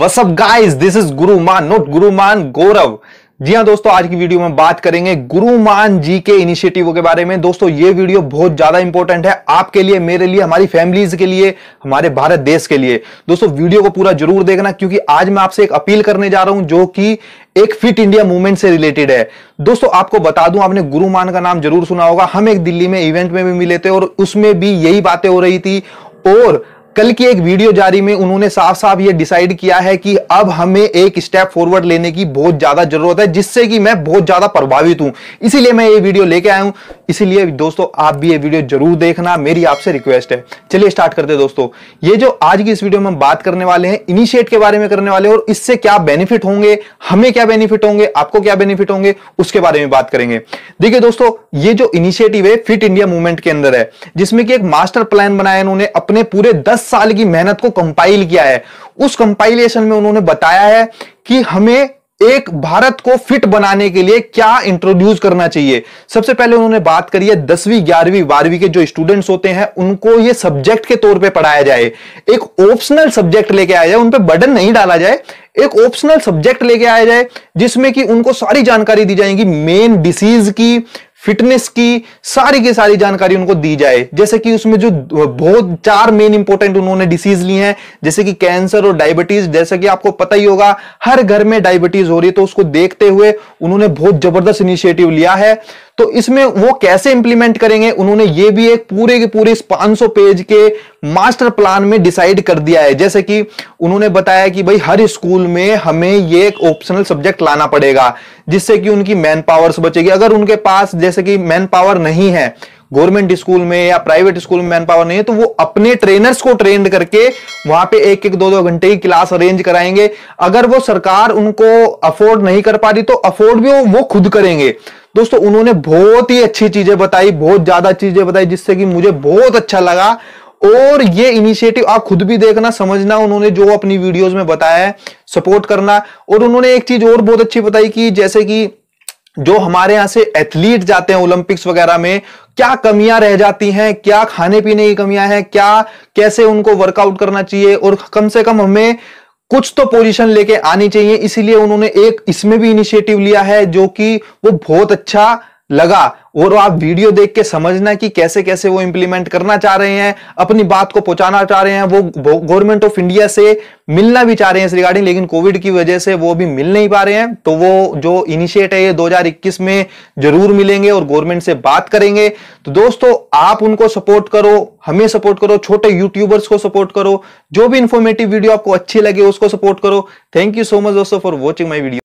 वसअप guys this is Guruman not Guruman Gaurav ji हाँ दोस्तों आज की वीडियो में बात करेंगे गुरुमान जी के इनिशिएटिव के बारे में दोस्तों ये वीडियो बहुत ज्यादा इंपॉर्टेंट है आपके लिए मेरे लिए हमारी फैमिलीज के लिए हमारे भारत देश के लिए दोस्तों वीडियो को पूरा जरूर देखना क्योंकि आज मैं आपसे एक अपील करने जा रहा हूं जो कि एक फिट इंडिया मूवमेंट से रिलेटेड है दोस्तों आपको बता दूं आपने गुरुमान का नाम जरूर सुना होगा हम एक दिल्ली में इवेंट में भी मिले थे और उसमें भी यही बातें हो रही थी और कल की एक वीडियो जारी में उन्होंने साफ साफ ये डिसाइड किया है कि अब हमें एक स्टेप फॉरवर्ड लेने की बहुत ज्यादा जरूरत है जिससे कि मैं बहुत ज्यादा प्रभावित हूं इसीलिए मैं ये वीडियो लेके आया हूं इसीलिए दोस्तों आप भी ये वीडियो जरूर देखना मेरी आपसे रिक्वेस्ट है चलिए स्टार्ट करते हैं दोस्तों ये जो आज की इस वीडियो में हम बात करने वाले हैं इनिशिएट के बारे में करने वाले और इससे क्या बेनिफिट होंगे हमें क्या बेनिफिट होंगे आपको क्या बेनिफिट होंगे उसके बारे में बात करेंगे देखिए दोस्तों ये जो इनिशिएटिव है फिट इंडिया मूवमेंट के अंदर है जिसमें कि एक मास्टर प्लान बनाया उन्होंने अपने पूरे दस साल की मेहनत को कंपाइल किया है उस कंपाइलेशन में उन्होंने बताया है कि हमें एक भारत को फिट बनाने के लिए क्या इंट्रोड्यूस करना चाहिए सबसे पहले उन्होंने बात करी है दसवीं ग्यारहवीं बारहवीं के जो स्टूडेंट्स होते हैं उनको ये सब्जेक्ट के तौर पे पढ़ाया जाए एक ऑप्शनल सब्जेक्ट लेके आया जाए उन पर बर्डन नहीं डाला जाए एक ऑप्शनल सब्जेक्ट लेके आया जाए जिसमें कि उनको सारी जानकारी दी जाएगी मेन डिसीज की फिटनेस की सारी की सारी जानकारी उनको दी जाए जैसे कि उसमें जो बहुत चार मेन इंपॉर्टेंट उन्होंने डिसीज ली हैं जैसे कि कैंसर और डायबिटीज जैसे कि आपको पता ही होगा हर घर में डायबिटीज हो रही है तो उसको देखते हुए उन्होंने बहुत जबरदस्त इनिशिएटिव लिया है तो इसमें वो कैसे इंप्लीमेंट करेंगे उन्होंने ये भी एक पूरे के पूरे 500 पेज के मास्टर प्लान में डिसाइड कर दिया है जैसे कि उन्होंने बताया कि भाई हर स्कूल में हमें ये एक ऑप्शनल सब्जेक्ट लाना पड़ेगा जिससे कि उनकी मैन पावर्स बचेगी अगर उनके पास जैसे कि मैन पावर नहीं है गवर्नमेंट स्कूल में या प्राइवेट स्कूल में मैन पावर नहीं है तो वो अपने ट्रेनर्स को ट्रेन करके वहां पे एक एक दो दो घंटे की क्लास अरेंज कराएंगे अगर वो सरकार उनको अफोर्ड नहीं कर पा रही तो अफोर्ड भी वो, वो खुद करेंगे दोस्तों उन्होंने बहुत ही अच्छी चीजें बताई बहुत ज्यादा चीजें बताई जिससे कि मुझे बहुत अच्छा लगा और ये इनिशिएटिव आप खुद भी देखना समझना उन्होंने जो अपनी वीडियोस में बताया है सपोर्ट करना और उन्होंने एक चीज और बहुत अच्छी बताई कि जैसे कि जो हमारे यहां से एथलीट जाते हैं ओलंपिक्स वगैरह में क्या कमियां रह जाती हैं क्या खाने पीने की कमियां हैं क्या कैसे उनको वर्कआउट करना चाहिए और कम से कम हमें कुछ तो पोजीशन लेके आनी चाहिए इसीलिए उन्होंने एक इसमें भी इनिशिएटिव लिया है जो कि वो बहुत अच्छा लगा और आप वीडियो देख के समझना कि कैसे कैसे वो इंप्लीमेंट करना चाह रहे हैं अपनी बात को पहुंचाना चाह रहे हैं वो गवर्नमेंट ऑफ इंडिया से मिलना भी चाह रहे हैं इस रिगार्डिंग लेकिन कोविड की वजह से वो अभी मिल नहीं पा रहे हैं तो वो जो इनिशिएट है ये 2021 में जरूर मिलेंगे और गवर्नमेंट से बात करेंगे तो दोस्तों आप उनको सपोर्ट करो हमें सपोर्ट करो छोटे यूट्यूबर्स को सपोर्ट करो जो भी इंफॉर्मेटिव वीडियो आपको अच्छी लगे उसको सपोर्ट करो थैंक यू सो मच दोस्तों फॉर वॉचिंग माई वीडियो